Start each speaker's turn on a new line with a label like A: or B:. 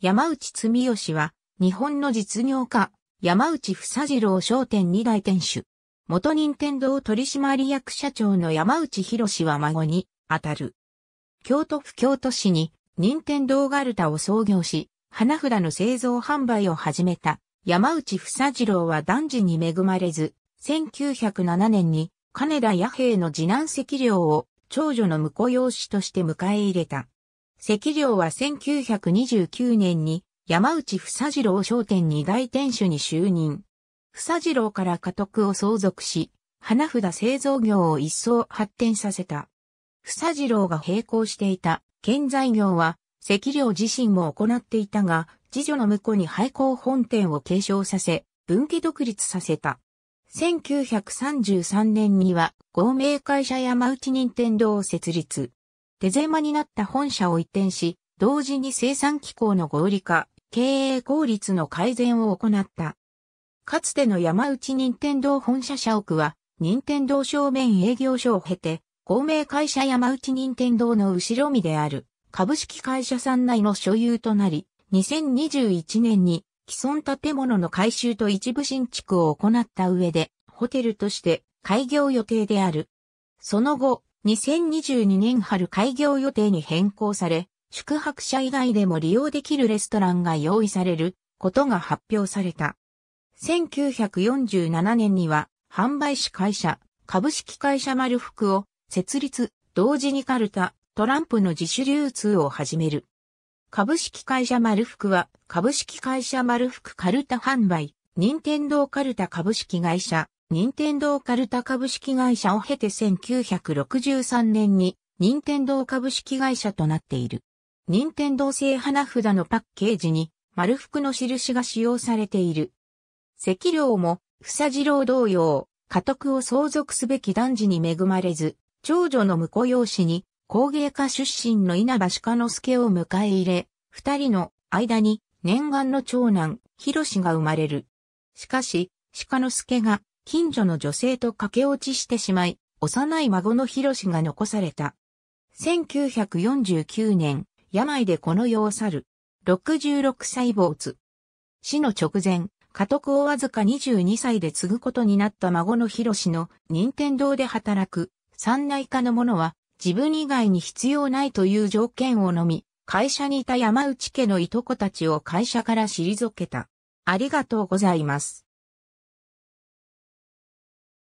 A: 山内積義は、日本の実業家、山内房次郎商店二代店主。元任天堂取締役社長の山内博は孫に、あたる。京都府京都市に、任天堂ガルタを創業し、花札の製造販売を始めた、山内房次郎は男児に恵まれず、1907年に、金田弥平の次男席料を、長女の婿養子として迎え入れた。赤領は1929年に山内房次郎商店二大店主に就任。房次郎から家督を相続し、花札製造業を一層発展させた。房次郎が並行していた建材業は、赤領自身も行っていたが、次女の婿に廃校本店を継承させ、分岐独立させた。1933年には、合名会社山内任天堂を設立。手狭になった本社を移転し、同時に生産機構の合理化、経営効率の改善を行った。かつての山内任天堂本社社屋は、任天堂正面営業所を経て、公明会社山内任天堂の後ろ身である、株式会社さん内の所有となり、2021年に既存建物の改修と一部新築を行った上で、ホテルとして開業予定である。その後、2022年春開業予定に変更され、宿泊者以外でも利用できるレストランが用意されることが発表された。1947年には販売士会社、株式会社丸福を設立、同時にカルタ、トランプの自主流通を始める。株式会社丸福は株式会社丸福カルタ販売、任天堂カルタ株式会社、任天堂カルタ株式会社を経て1963年に任天堂株式会社となっている。任天堂製花札のパッケージに丸服の印が使用されている。赤領も、房次郎同様、家督を相続すべき男児に恵まれず、長女の婿養子に工芸家出身の稲葉鹿之助を迎え入れ、二人の間に念願の長男、広志が生まれる。しかし、鹿之助が近所の女性と駆け落ちしてしまい、幼い孫の広氏が残された。1949年、病でこの世を去る。66歳没。死の直前、家督をわずか22歳で継ぐことになった孫の広氏の任天堂で働く三内科の者は自分以外に必要ないという条件をのみ、会社にいた山内家のいとこたちを会社から退けた。ありがとうございます。